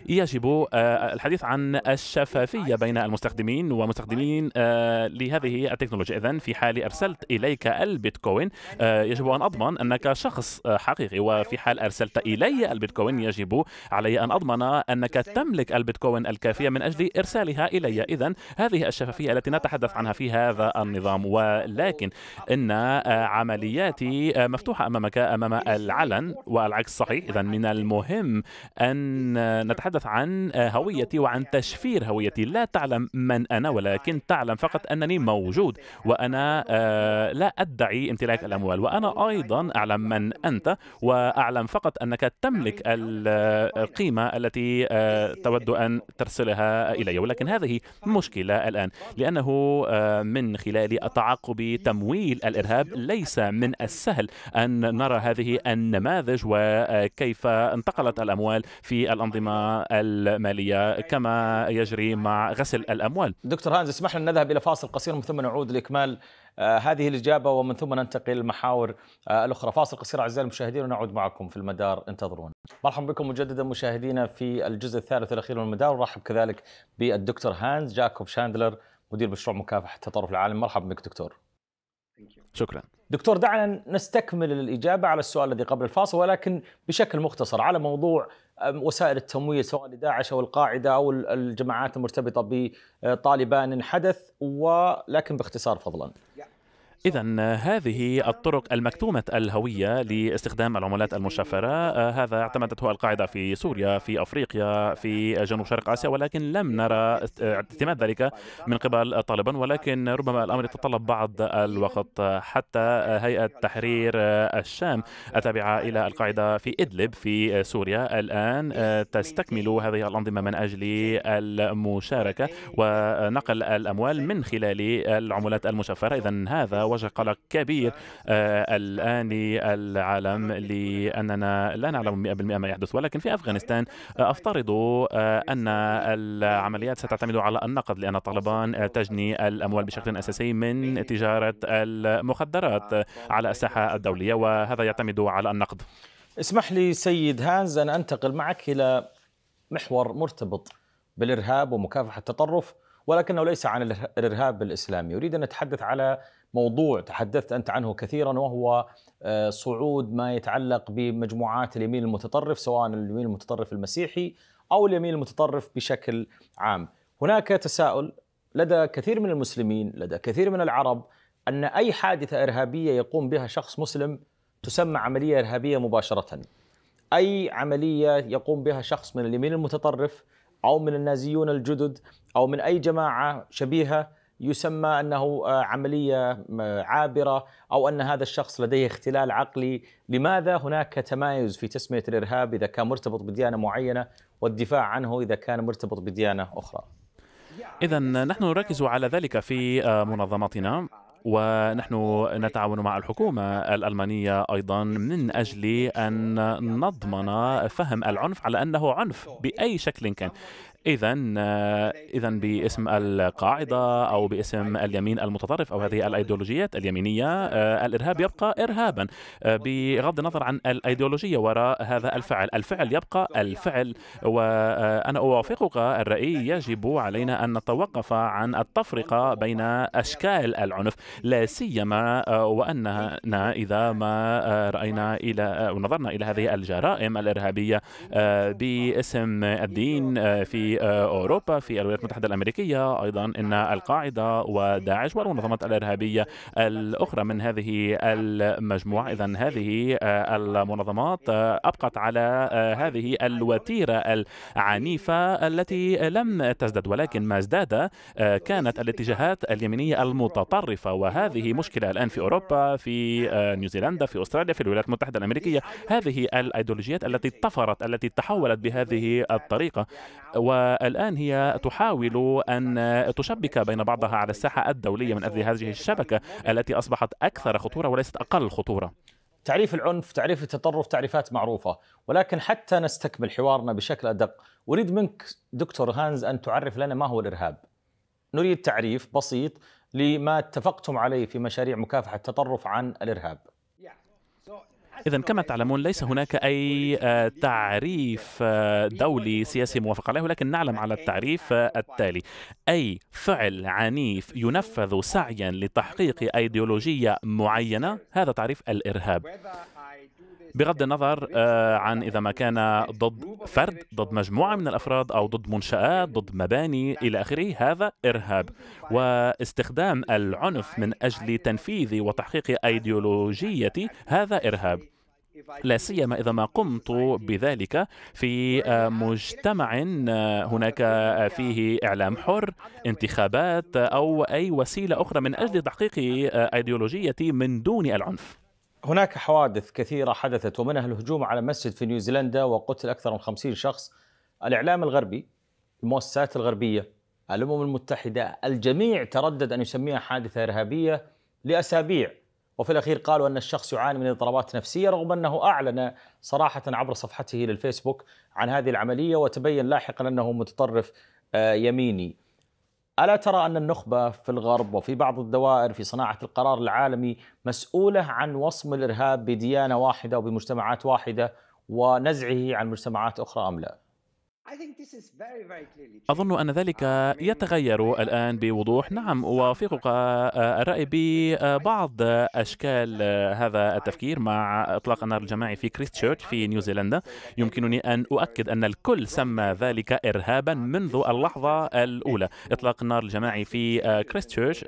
يجب آه، الحديث عن الشفافية بين المستخدمين ومستخدمين آه، لهذه التكنولوجيا إذا في حال أرسلت إليك البيتكوين آه، يجب أن أضمن أنك شخص حقيقي وفي حال أرسلت إلي البيتكوين يجب علي أن أضمن أنك تملك البيتكوين الكافية من أجل إرسالها إلي إذا هذه الشفافية التي نتحدث عنها في هذا النظام ولكن إن عملياتي مفتوحة أمامك أمام العلن والعكس صحيح إذا من المهم أن أن نتحدث عن هويتي وعن تشفير هويتي لا تعلم من أنا ولكن تعلم فقط أنني موجود وأنا آه، لا أدعي امتلاك الأموال وأنا أيضا أعلم من أنت وأعلم فقط أنك تملك القيمة التي آه، تود أن ترسلها إلي ولكن هذه مشكلة الآن لأنه آه، من خلال تعاقب تمويل الإرهاب ليس من السهل أن نرى هذه النماذج وكيف انتقلت الأموال في في الأنظمة المالية كما يجري مع غسل الأموال دكتور هانز اسمح لنا نذهب إلى فاصل قصير ومن ثم نعود لإكمال آه، هذه الإجابة ومن ثم ننتقل للمحاور آه، الأخرى فاصل قصير أعزائي المشاهدين ونعود معكم في المدار انتظرونا مرحبا بكم مجددا مشاهدينا في الجزء الثالث الأخير من المدار ورحب كذلك بالدكتور هانز جاكوب شاندلر مدير مشروع مكافحة التطرف العالمي مرحبا بك دكتور شكرا دكتور دعنا نستكمل الإجابة على السؤال الذي قبل الفاصل ولكن بشكل مختصر على موضوع وسائل التمويل سواء لداعش أو القاعدة أو الجماعات المرتبطة بطالبان حدث ولكن باختصار فضلا إذا هذه الطرق المكتومة الهوية لاستخدام العملات المشفرة آه، هذا اعتمدته القاعدة في سوريا في أفريقيا في جنوب شرق آسيا ولكن لم نرى اعتماد ذلك من قبل طالبان ولكن ربما الأمر يتطلب بعض الوقت حتى هيئة تحرير الشام التابعة إلى القاعدة في إدلب في سوريا الآن آه، تستكمل هذه الأنظمة من أجل المشاركة ونقل الأموال من خلال العملات المشفرة إذا هذا وجه قلق كبير آه، الآن العالم لأننا لا نعلم 100% ما يحدث ولكن في أفغانستان آه، أفترض آه، أن العمليات ستعتمد على النقد لأن طالبان تجني الأموال بشكل أساسي من تجارة المخدرات على الساحة الدولية وهذا يعتمد على النقد اسمح لي سيد هانز أن أنتقل معك إلى محور مرتبط بالإرهاب ومكافحة التطرف ولكنه ليس عن الإرهاب الإسلامي أريد أن أتحدث على موضوع تحدثت انت عنه كثيرا وهو آه، صعود ما يتعلق بمجموعات اليمين المتطرف سواء اليمين المتطرف المسيحي او اليمين المتطرف بشكل عام. هناك تساؤل لدى كثير من المسلمين، لدى كثير من العرب ان اي حادثه ارهابيه يقوم بها شخص مسلم تسمى عمليه ارهابيه مباشره. اي عمليه يقوم بها شخص من اليمين المتطرف او من النازيون الجدد او من اي جماعه شبيهه يسمى انه آه، عمليه عابره او ان هذا الشخص لديه اختلال عقلي، لماذا هناك تمايز في تسميه الارهاب اذا كان مرتبط بديانه معينه والدفاع عنه اذا كان مرتبط بديانه اخرى؟ اذا نحن نركز على ذلك في آه، منظمتنا ونحن نتعاون مع الحكومة الألمانية أيضا من أجل أن نضمن فهم العنف على أنه عنف بأي شكل كان إذا آه، إذا باسم القاعدة أو باسم اليمين المتطرف أو هذه الأيديولوجيات اليمينية آه، الإرهاب يبقى إرهابا آه، بغض النظر عن الأيديولوجية وراء هذا الفعل الفعل يبقى الفعل وأنا أوافقك الرأي يجب علينا أن نتوقف عن التفرقة بين أشكال العنف لا سيما وأننا إذا ما رأينا إلى ونظرنا إلى هذه الجرائم الإرهابية باسم الدين في في أوروبا في الولايات المتحدة الأمريكية أيضا أن القاعدة وداعش والمنظمات الإرهابية الأخرى من هذه المجموعة إذا هذه آه، المنظمات آه، أبقت على آه، هذه الوتيرة العنيفة التي لم تزدد ولكن ما ازداد كانت الاتجاهات اليمينية المتطرفة وهذه مشكلة الآن في أوروبا في نيوزيلندا في أستراليا في الولايات المتحدة الأمريكية هذه الأيديولوجيات التي طفرت التي تحولت بهذه الطريقة و والآن هي تحاول أن تشبك بين بعضها على الساحة الدولية من أجل هذه الشبكة التي أصبحت أكثر خطورة وليست أقل خطورة تعريف العنف تعريف التطرف تعريفات معروفة ولكن حتى نستكمل حوارنا بشكل أدق أريد منك دكتور هانز أن تعرف لنا ما هو الإرهاب نريد تعريف بسيط لما اتفقتم عليه في مشاريع مكافحة التطرف عن الإرهاب إذا كما تعلمون ليس هناك أي آه، تعريف آه، دولي سياسي موافق عليه ولكن نعلم على التعريف آه، التالي أي فعل عنيف ينفذ سعيا لتحقيق أيديولوجية معينة هذا تعريف الإرهاب بغض النظر آه، عن إذا ما كان ضد فرد ضد مجموعة من الأفراد أو ضد منشآت ضد مباني إلى آخره هذا إرهاب واستخدام العنف من أجل تنفيذ وتحقيق أيديولوجيتي هذا إرهاب لا سيما اذا ما قمت بذلك في آه، مجتمع آه، هناك فيه اعلام حر انتخابات او اي وسيله اخرى من اجل تحقيق ايديولوجيتي من دون العنف هناك حوادث كثيرة حدثت ومنها الهجوم على مسجد في نيوزيلندا وقتل أكثر من 50 شخص الإعلام الغربي المؤسسات الغربية الأمم المتحدة الجميع تردد أن يسميها حادثة إرهابية لأسابيع وفي الأخير قالوا أن الشخص يعاني من اضطرابات نفسية رغم أنه أعلن صراحة عبر صفحته للفيسبوك عن هذه العملية وتبين لاحقا أنه متطرف آه، يميني ألا ترى أن النخبة في الغرب وفي بعض الدوائر في صناعة القرار العالمي مسؤولة عن وصم الإرهاب بديانة واحدة وبمجتمعات واحدة ونزعه عن مجتمعات أخرى أم لا؟ أظن أن ذلك uh, يتغير الآن بوضوح نعم أوافقك الرأي ببعض أشكال هذا التفكير مع إطلاق النار الجماعي في كريست تشيرش في نيوزيلندا يمكنني أن أؤكد أن الكل سمى ذلك إرهابا uh, منذ اللحظة الأولى إطلاق النار الجماعي في كريست تشيرش uh,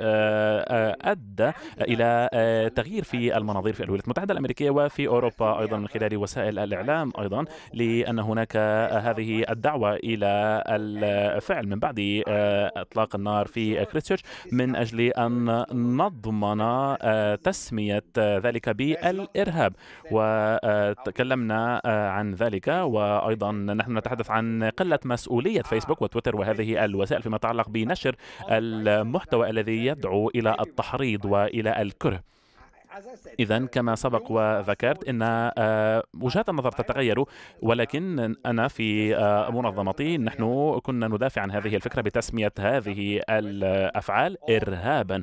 أدى إلى تغيير في المناظير في الولايات المتحدة الأمريكية وفي أوروبا أيضا من خلال وسائل الإعلام أيضا لأن هناك هذه الدعوة الدعوة إلى الفعل من بعد آه، إطلاق النار في كريستشيرش من أجل أن نضمن آه، تسمية آه، ذلك بالإرهاب وتكلمنا عن ذلك وأيضا نحن نتحدث عن قلة مسؤولية فيسبوك وتويتر وهذه الوسائل فيما يتعلق بنشر المحتوى الذي يدعو إلى التحريض وإلى الكره إذا كما سبق وذكرت أن آه، وجهات النظر تتغير ولكن أنا في آه، منظمتي نحن كنا ندافع عن هذه الفكرة بتسمية هذه الأفعال إرهابا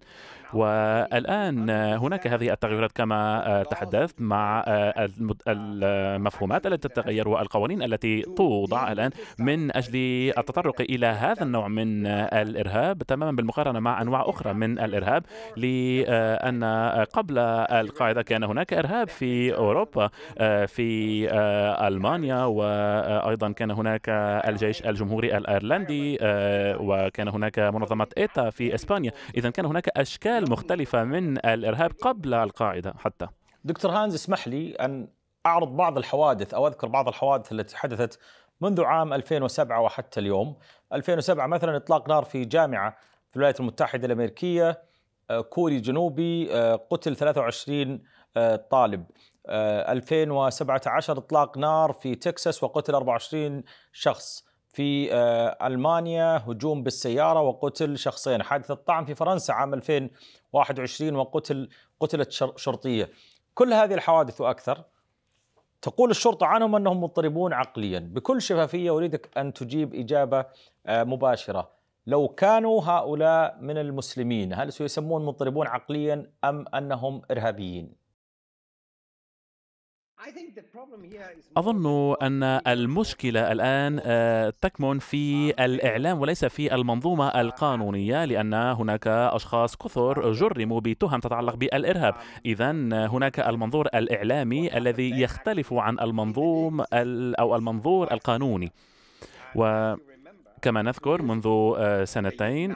والآن هناك هذه التغيرات كما آه، تحدثت مع آه، المفهومات التي تتغير والقوانين التي توضع الآن من أجل التطرق إلى هذا النوع من آه، الإرهاب تماما بالمقارنة مع أنواع أخرى من الإرهاب لأن قبل القاعدة كان هناك إرهاب في أوروبا في ألمانيا وأيضا كان هناك الجيش الجمهوري الأيرلندي وكان هناك منظمة إيتا في إسبانيا إذا كان هناك أشكال أشكال مختلفة من الإرهاب قبل القاعدة حتى دكتور هانز اسمح لي أن أعرض بعض الحوادث أو أذكر بعض الحوادث التي حدثت منذ عام 2007 وحتى اليوم 2007 مثلا إطلاق نار في جامعة في الولايات المتحدة الأمريكية آه، كوري جنوبي آه، قتل 23 آه، طالب 2017 إطلاق نار في تكساس وقتل 24 شخص في آه، ألمانيا هجوم بالسيارة وقتل شخصين حادث الطعن في فرنسا عام 2021 وقتل قتلت شرطية كل هذه الحوادث وأكثر تقول الشرطة عنهم أنهم مضطربون عقليا بكل شفافية أريدك أن تجيب إجابة آه، مباشرة لو كانوا هؤلاء من المسلمين هل سيسمون مضطربون عقليا أم أنهم إرهابيين؟ أظن أن المشكلة الآن آه، تكمن في ah, الإعلام وليس في المنظومة القانونية لأن هناك أشخاص كثر ah, جرموا بتهم تتعلق بالإرهاب ah, إذا هناك المنظور الإعلامي الذي يختلف عن المنظوم أو المنظور القانوني وكما نذكر منذ آه، سنتين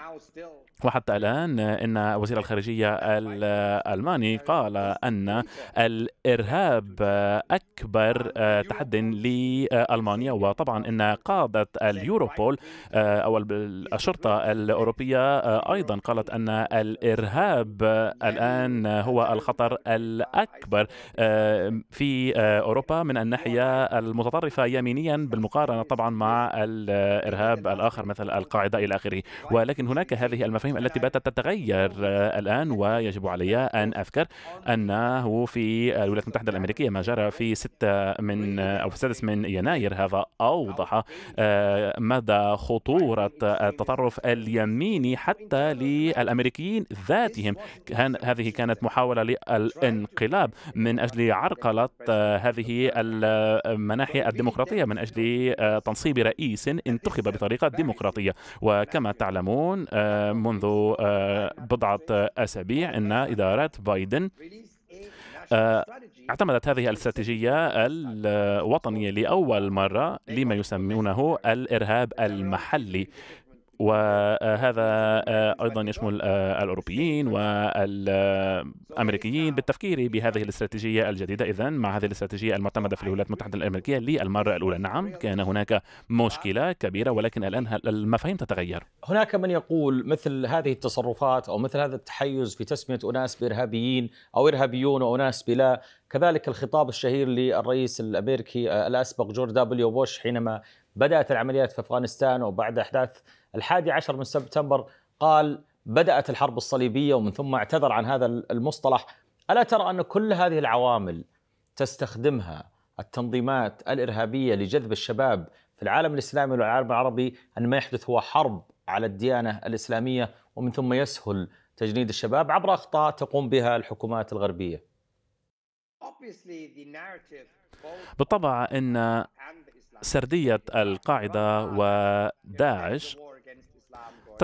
وحتى الآن إن وزير الخارجية الألماني قال أن الإرهاب أكبر آه، تحد لألمانيا وطبعا إن قادة اليوروبول آه، أو الشرطة الأوروبية آه، أيضا قالت أن الإرهاب الآن هو الخطر الأكبر في أوروبا من الناحية المتطرفة يمينيا بالمقارنة طبعا مع الإرهاب الآخر مثل القاعدة إلى آخره ولكن هناك هذه المفاهيم المفاهيم التي باتت تتغير الآن ويجب علي أن أذكر أنه في الولايات المتحدة الأمريكية ما جرى في 6 من أو في 6 من يناير هذا أوضح آه، مدى خطورة التطرف اليميني حتى للأمريكيين ذاتهم هذه كانت محاولة للانقلاب من أجل عرقلة آه، هذه المناحي الديمقراطية من أجل آه، تنصيب رئيس انتخب بطريقة ديمقراطية وكما تعلمون منذ آه، بضعة آه، أسابيع أن إدارة بايدن آه، اعتمدت هذه الاستراتيجية الوطنية لأول مرة لما يسمونه الإرهاب المحلي وهذا آه، أيضا يشمل آه، الأوروبيين والأمريكيين بالتفكير بهذه الاستراتيجية الجديدة إذا مع هذه الاستراتيجية المعتمدة في الولايات المتحدة الأمريكية للمرة الأولى نعم كان هناك مشكلة كبيرة ولكن الآن المفاهيم تتغير هناك من يقول مثل هذه التصرفات أو مثل هذا التحيز في تسمية أناس بإرهابيين أو إرهابيون وأناس بلا كذلك الخطاب الشهير للرئيس الامريكي آه، الاسبق جورج دبليو بوش حينما بدات العمليات في افغانستان وبعد احداث الحادي عشر من سبتمبر قال بدأت الحرب الصليبية ومن ثم اعتذر عن هذا المصطلح ألا ترى أن كل هذه العوامل تستخدمها التنظيمات الإرهابية لجذب الشباب في العالم الإسلامي والعالم العربي أن ما يحدث هو حرب على الديانة الإسلامية ومن ثم يسهل تجنيد الشباب عبر أخطاء تقوم بها الحكومات الغربية بالطبع أن سردية القاعدة وداعش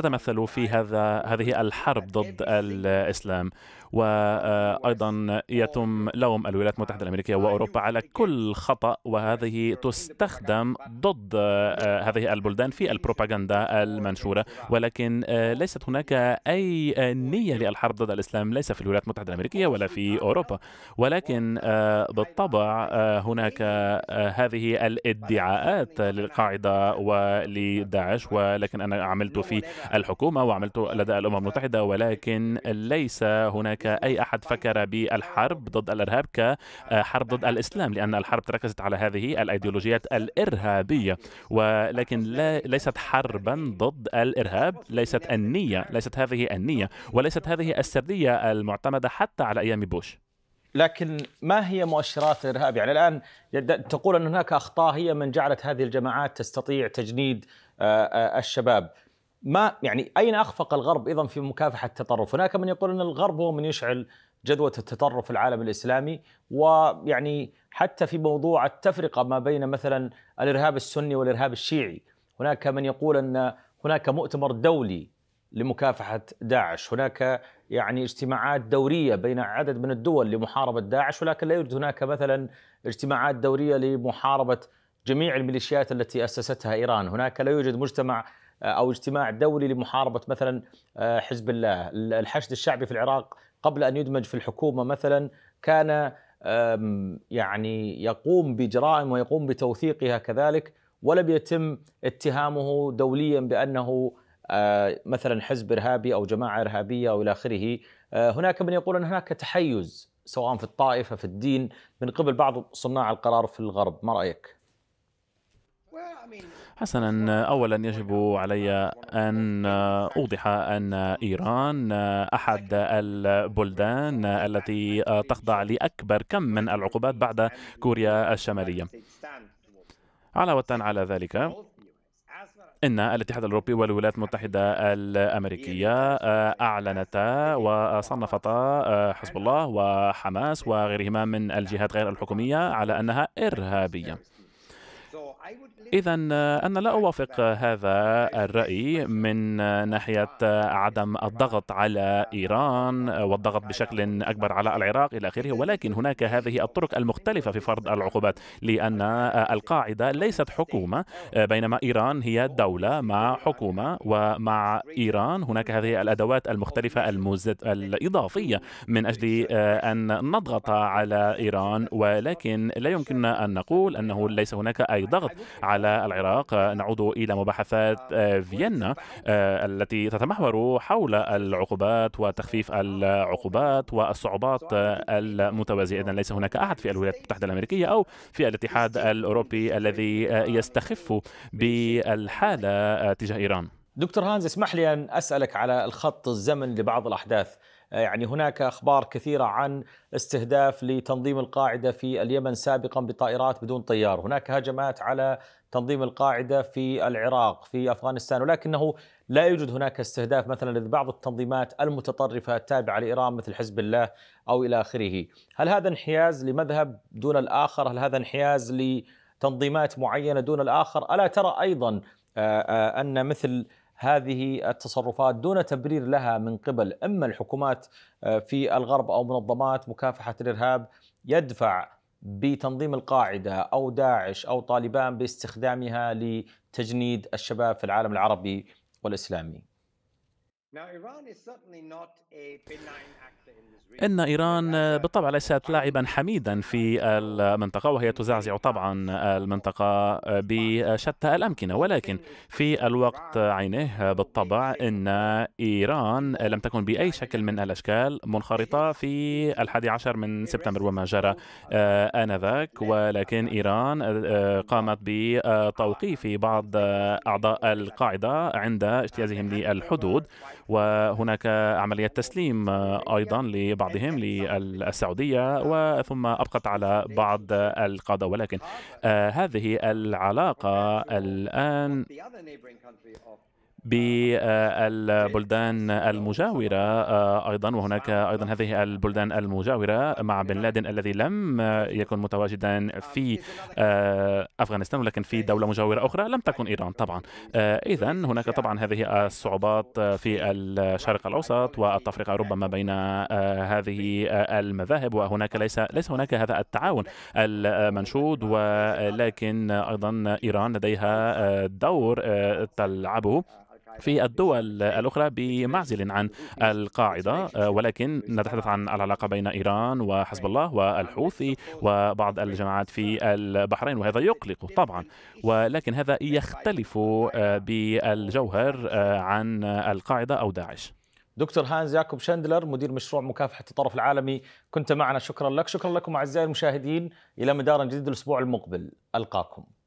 تتمثل في هذا هذه الحرب ضد الاسلام وأيضا يتم لوم الولايات المتحدة الأمريكية وأوروبا على كل خطأ وهذه تستخدم ضد آه، هذه البلدان في البروباغندا المنشورة ولكن آه، ليست هناك أي نية للحرب ضد الإسلام ليس في الولايات المتحدة الأمريكية ولا في أوروبا ولكن آه، بالطبع هناك هذه الادعاءات للقاعدة ولداعش ولكن أنا عملت في الحكومة وعملت لدى الأمم المتحدة ولكن ليس هناك أي أحد فكر بالحرب ضد الإرهاب كحرب آه، ضد الإسلام لأن الحرب تركزت على هذه الأيديولوجيات الإرهابية ولكن لا ليست حربا ضد الإرهاب ليست النية ليست هذه النية وليست هذه السردية المعتمدة حتى على أيام بوش لكن ما هي مؤشرات الارهاب؟ يعني الان تقول ان هناك اخطاء هي من جعلت هذه الجماعات تستطيع تجنيد آه، آه، الشباب، ما يعني اين اخفق الغرب ايضا في مكافحه التطرف؟ هناك من يقول ان الغرب هو من يشعل جدوى التطرف في العالم الاسلامي ويعني حتى في موضوع التفرقه ما بين مثلا الارهاب السني والارهاب الشيعي، هناك من يقول ان هناك مؤتمر دولي لمكافحه داعش، هناك يعني اجتماعات دوريه بين عدد من الدول لمحاربه داعش ولكن لا يوجد هناك مثلا اجتماعات دوريه لمحاربه جميع الميليشيات التي اسستها ايران، هناك لا يوجد مجتمع او اجتماع دولي لمحاربه مثلا آه، حزب الله، الحشد الشعبي في العراق قبل ان يدمج في الحكومه مثلا كان يعني يقوم بجرائم ويقوم بتوثيقها كذلك ولم يتم اتهامه دوليا بانه آه، مثلا حزب ارهابي او جماعه ارهابيه او الى اخره، آه، هناك من يقول ان هناك تحيز سواء في الطائفه في الدين من قبل بعض صناع القرار في الغرب، ما رايك؟ حسنا اولا يجب علي ان اوضح ان ايران احد البلدان التي تخضع لاكبر كم من العقوبات بعد كوريا الشماليه علاوه على ذلك إن الاتحاد الأوروبي والولايات المتحدة الأمريكية أعلنتا وصنفتا حزب الله وحماس وغيرهما من الجهات غير الحكومية على أنها إرهابية إذا آه، أنا لا أوافق آه، هذا الرأي من آه، ناحية عدم الضغط على إيران والضغط بشكل أكبر على العراق إلى آخره ولكن هناك هذه الطرق المختلفة في فرض العقوبات لأن القاعدة ليست حكومة بينما إيران هي دولة مع حكومة ومع إيران هناك هذه الأدوات المختلفة المزد الإضافية من أجل أن نضغط على إيران ولكن لا يمكننا أن نقول أنه ليس هناك أي ضغط على العراق نعود إلى مباحثات آه، فيينا آه، التي تتمحور حول العقوبات وتخفيف العقوبات والصعوبات آه، المتوازية إذن ليس هناك أحد في الولايات المتحدة الأمريكية أو في الاتحاد الأوروبي الذي يستخف بالحالة تجاه إيران دكتور هانز اسمح لي أن أسألك على الخط الزمن لبعض الأحداث آه، يعني هناك أخبار كثيرة عن استهداف لتنظيم القاعدة في اليمن سابقا بطائرات بدون طيار هناك هجمات على تنظيم القاعدة في العراق في أفغانستان ولكنه لا يوجد هناك استهداف مثلا لبعض التنظيمات المتطرفة التابعة لإيران مثل حزب الله أو إلى آخره هل هذا انحياز لمذهب دون الآخر هل هذا انحياز لتنظيمات معينة دون الآخر ألا ترى أيضا آه، آه، أن مثل هذه التصرفات دون تبرير لها من قبل اما الحكومات آه، في الغرب او منظمات مكافحه الارهاب يدفع بتنظيم القاعده او داعش او طالبان باستخدامها لتجنيد الشباب في العالم العربي والاسلامي. إن إيران بالطبع ليست لاعبا حميدا في المنطقة وهي تزعزع طبعا المنطقة بشتى الأمكنة ولكن في الوقت عينه بالطبع إن إيران لم تكن بأي شكل من الأشكال منخرطة في الحادي عشر من سبتمبر وما جرى آه، آنذاك ولكن إيران آه، قامت بتوقيف بعض أعضاء القاعدة عند اجتيازهم للحدود وهناك عملية تسليم آه، أيضا لبعضهم للسعودية وثم أبقت على بعض القادة ولكن آه، هذه العلاقة الآن بالبلدان المجاورة آه، أيضا وهناك أيضا هذه البلدان المجاورة مع بن لادن الذي لم يكن متواجدا في آه، أفغانستان ولكن في دولة مجاورة أخرى لم تكن إيران طبعا آه، إذا هناك طبعا هذه الصعوبات في الشرق الأوسط والتفرقة ربما بين هذه المذاهب وهناك ليس ليس هناك هذا التعاون المنشود ولكن أيضا إيران لديها دور تلعبه في الدول الأخرى بمعزل عن القاعدة آه، ولكن نتحدث عن العلاقة بين إيران وحزب الله والحوثي وبعض الجماعات في البحرين وهذا يقلق طبعا ولكن هذا يختلف آه، بالجوهر آه، عن القاعدة أو داعش دكتور هانز ياكوب شندلر مدير مشروع مكافحة الطرف العالمي كنت معنا شكرا لك شكرا لكم أعزائي المشاهدين إلى مدار جديد الأسبوع المقبل ألقاكم